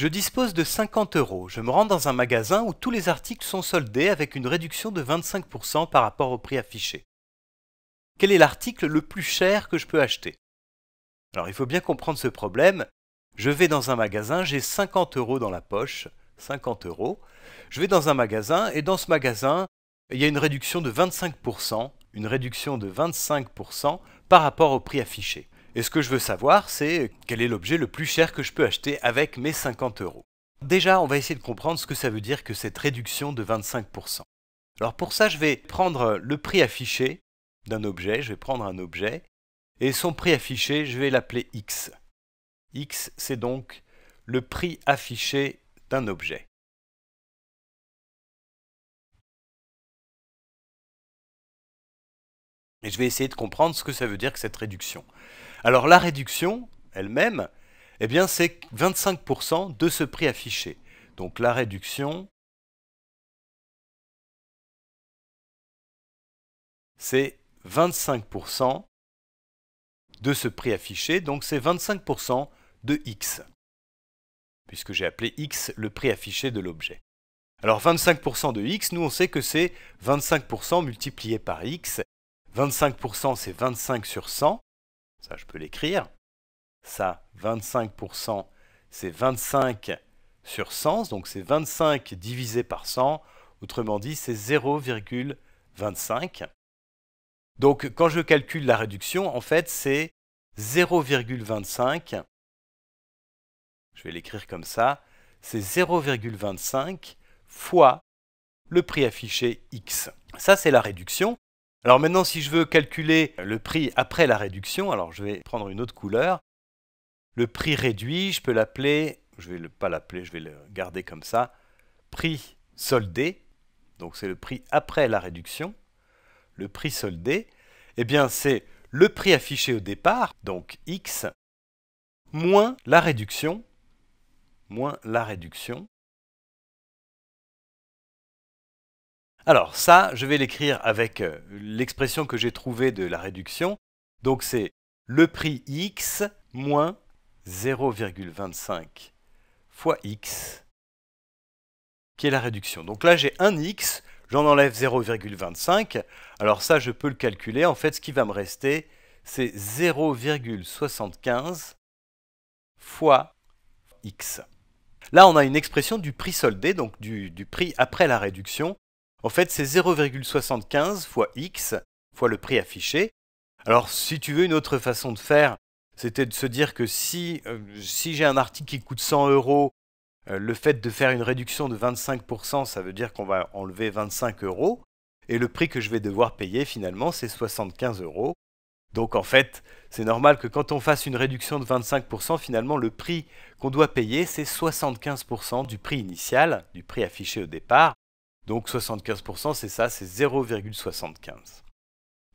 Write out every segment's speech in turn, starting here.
Je dispose de 50 euros. Je me rends dans un magasin où tous les articles sont soldés avec une réduction de 25% par rapport au prix affiché. Quel est l'article le plus cher que je peux acheter Alors il faut bien comprendre ce problème. Je vais dans un magasin, j'ai 50 euros dans la poche, 50 euros. Je vais dans un magasin et dans ce magasin, il y a une réduction de 25%, une réduction de 25% par rapport au prix affiché. Et ce que je veux savoir, c'est quel est l'objet le plus cher que je peux acheter avec mes 50 euros. Déjà, on va essayer de comprendre ce que ça veut dire que cette réduction de 25%. Alors pour ça, je vais prendre le prix affiché d'un objet, je vais prendre un objet, et son prix affiché, je vais l'appeler X. X, c'est donc le prix affiché d'un objet. Et je vais essayer de comprendre ce que ça veut dire que cette réduction. Alors la réduction elle-même, eh bien c'est 25% de ce prix affiché. Donc la réduction, c'est 25% de ce prix affiché, donc c'est 25% de X, puisque j'ai appelé X le prix affiché de l'objet. Alors 25% de X, nous on sait que c'est 25% multiplié par X, 25% c'est 25 sur 100, ça, je peux l'écrire. Ça, 25%, c'est 25 sur 100, donc c'est 25 divisé par 100. Autrement dit, c'est 0,25. Donc, quand je calcule la réduction, en fait, c'est 0,25. Je vais l'écrire comme ça. C'est 0,25 fois le prix affiché X. Ça, c'est la réduction. Alors maintenant, si je veux calculer le prix après la réduction, alors je vais prendre une autre couleur. Le prix réduit, je peux l'appeler, je ne vais pas l'appeler, je vais le garder comme ça, prix soldé. Donc c'est le prix après la réduction. Le prix soldé, eh bien c'est le prix affiché au départ, donc X, moins la réduction, moins la réduction, Alors ça, je vais l'écrire avec euh, l'expression que j'ai trouvée de la réduction. Donc c'est le prix x moins 0,25 fois x, qui est la réduction. Donc là, j'ai un x, j'en enlève 0,25. Alors ça, je peux le calculer. En fait, ce qui va me rester, c'est 0,75 fois x. Là, on a une expression du prix soldé, donc du, du prix après la réduction. En fait, c'est 0,75 fois x fois le prix affiché. Alors, si tu veux une autre façon de faire, c'était de se dire que si, euh, j'ai un article qui coûte 100 euros, euh, le fait de faire une réduction de 25%, ça veut dire qu'on va enlever 25 euros. Et le prix que je vais devoir payer finalement, c'est 75 euros. Donc en fait, c'est normal que quand on fasse une réduction de 25%, finalement, le prix qu'on doit payer, c'est 75% du prix initial, du prix affiché au départ. Donc 75%, c'est ça, c'est 0,75.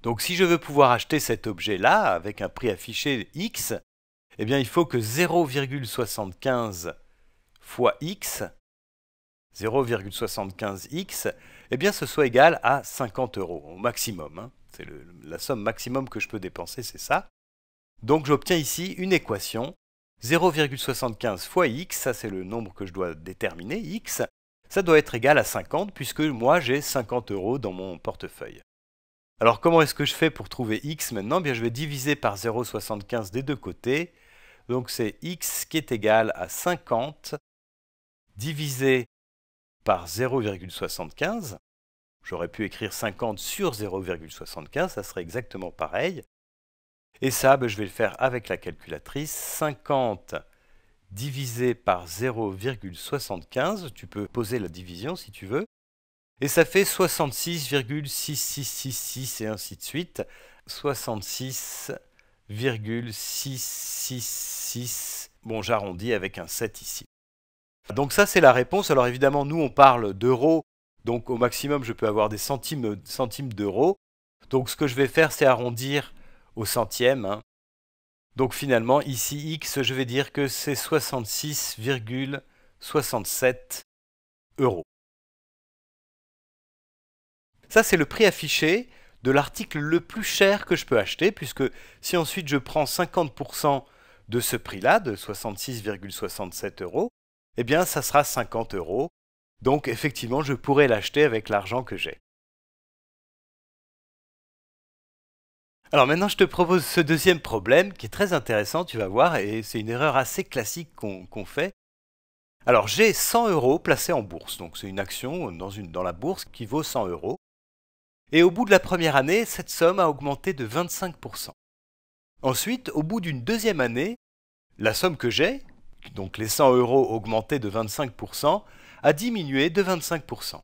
Donc si je veux pouvoir acheter cet objet-là avec un prix affiché X, eh bien il faut que 0,75 fois X, 0,75X, eh bien ce soit égal à 50 euros au maximum. Hein. C'est la somme maximum que je peux dépenser, c'est ça. Donc j'obtiens ici une équation. 0,75 fois x, ça c'est le nombre que je dois déterminer, x, ça doit être égal à 50 puisque moi j'ai 50 euros dans mon portefeuille. Alors comment est-ce que je fais pour trouver x maintenant eh Bien, Je vais diviser par 0,75 des deux côtés. Donc c'est x qui est égal à 50 divisé par 0,75. J'aurais pu écrire 50 sur 0,75, ça serait exactement pareil. Et ça, ben, je vais le faire avec la calculatrice. 50 divisé par 0,75, tu peux poser la division si tu veux, et ça fait 66,6666 et ainsi de suite, 66,666, bon j'arrondis avec un 7 ici. Donc ça c'est la réponse, alors évidemment nous on parle d'euros, donc au maximum je peux avoir des centimes, d'euros, donc ce que je vais faire c'est arrondir au centième, hein. Donc finalement, ici x, je vais dire que c'est 66,67 euros. Ça, c'est le prix affiché de l'article le plus cher que je peux acheter, puisque si ensuite je prends 50% de ce prix-là, de 66,67 euros, eh bien ça sera 50 euros. Donc effectivement, je pourrais l'acheter avec l'argent que j'ai. Alors maintenant, je te propose ce deuxième problème qui est très intéressant, tu vas voir, et c'est une erreur assez classique qu'on fait. Alors j'ai 100 euros placés en bourse, donc c'est une action dans, dans la bourse qui vaut 100 euros. Et au bout de la première année, cette somme a augmenté de 25%. Ensuite, au bout d'une deuxième année, la somme que j'ai, donc les 100 euros augmentés de 25%, a diminué de 25%.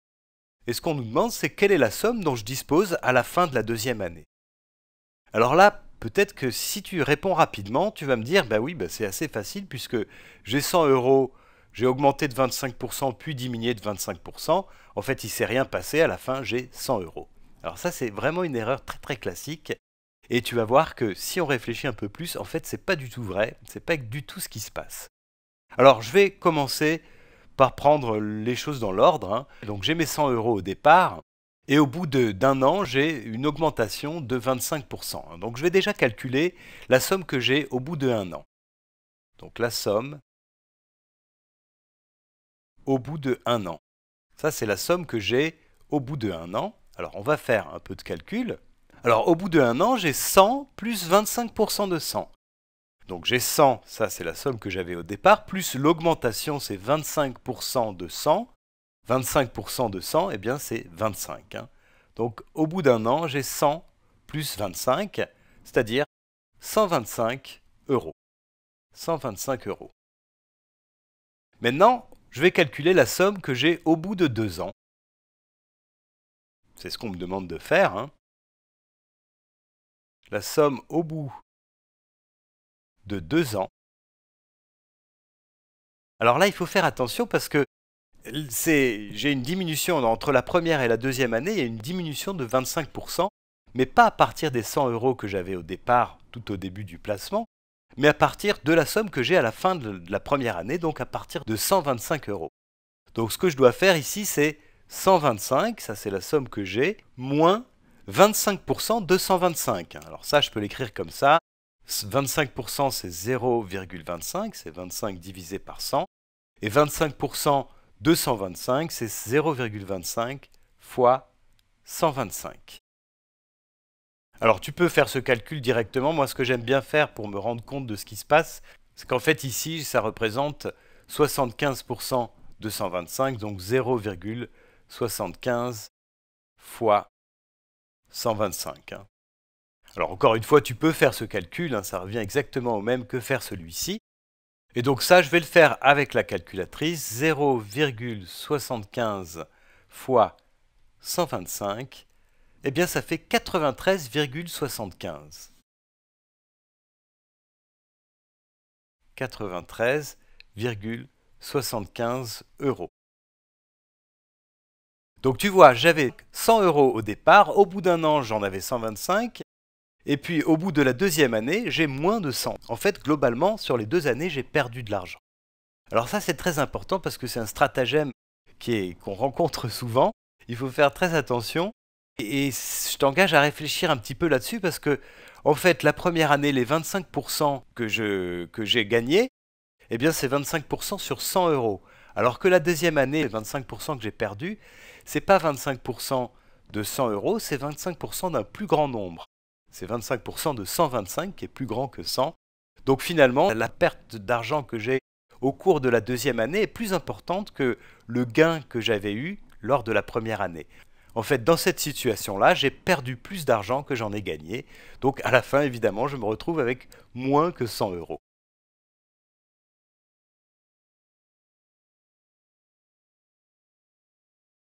Et ce qu'on nous demande, c'est quelle est la somme dont je dispose à la fin de la deuxième année. Alors là, peut-être que si tu réponds rapidement, tu vas me dire, bah oui, bah c'est assez facile puisque j'ai 100 euros, j'ai augmenté de 25%, puis diminué de 25%. En fait, il ne s'est rien passé, à la fin, j'ai 100 euros. Alors ça, c'est vraiment une erreur très très classique. Et tu vas voir que si on réfléchit un peu plus, en fait, c'est pas du tout vrai, c'est pas du tout ce qui se passe. Alors, je vais commencer par prendre les choses dans l'ordre. Hein. Donc, j'ai mes 100 euros au départ. Et au bout d'un an, j'ai une augmentation de 25%. Donc je vais déjà calculer la somme que j'ai au bout d'un an. Donc la somme au bout de un an. Ça, c'est la somme que j'ai au bout d'un an. Alors on va faire un peu de calcul. Alors au bout d'un an, j'ai 100 plus 25% de 100. Donc j'ai 100, ça c'est la somme que j'avais au départ, plus l'augmentation, c'est 25% de 100. 25% de 100, eh bien c'est 25. Hein. Donc au bout d'un an, j'ai 100 plus 25, c'est-à-dire 125 euros. 125 euros. Maintenant, je vais calculer la somme que j'ai au bout de deux ans. C'est ce qu'on me demande de faire. Hein. La somme au bout de deux ans. Alors là, il faut faire attention parce que j'ai une diminution entre la première et la deuxième année, il y a une diminution de 25%, mais pas à partir des 100 euros que j'avais au départ, tout au début du placement, mais à partir de la somme que j'ai à la fin de la première année, donc à partir de 125 euros. Donc ce que je dois faire ici, c'est 125, ça c'est la somme que j'ai, moins 25% de 125. Alors ça, je peux l'écrire comme ça. 25% c'est 0,25, c'est 25 divisé par 100. Et 25% 225, c'est 0,25 fois 125. Alors tu peux faire ce calcul directement. Moi, ce que j'aime bien faire pour me rendre compte de ce qui se passe, c'est qu'en fait ici, ça représente 75% de 125, donc 0,75 fois 125. Hein. Alors encore une fois, tu peux faire ce calcul, hein, ça revient exactement au même que faire celui-ci. Et donc ça, je vais le faire avec la calculatrice 0,75 fois 125, et eh bien ça fait 93,75. 93,75 euros. Donc tu vois, j'avais 100 euros au départ, au bout d'un an j'en avais 125, et puis au bout de la deuxième année, j'ai moins de 100. En fait, globalement, sur les deux années, j'ai perdu de l'argent. Alors ça, c'est très important parce que c'est un stratagème qu'on rencontre souvent. Il faut faire très attention. Et, je t'engage à réfléchir un petit peu là-dessus parce que, en fait, la première année, les 25% que j'ai gagnés, eh bien, c'est 25% sur 100 euros. Alors que la deuxième année, les 25% que j'ai perdu, n'est pas 25% de 100 euros, c'est 25% d'un plus grand nombre. C'est 25% de 125 qui est plus grand que 100. Donc finalement, la perte d'argent que j'ai au cours de la deuxième année est plus importante que le gain que j'avais eu lors de la première année. En fait, dans cette situation-là, j'ai perdu plus d'argent que j'en ai gagné. Donc à la fin, évidemment, je me retrouve avec moins que 100 euros.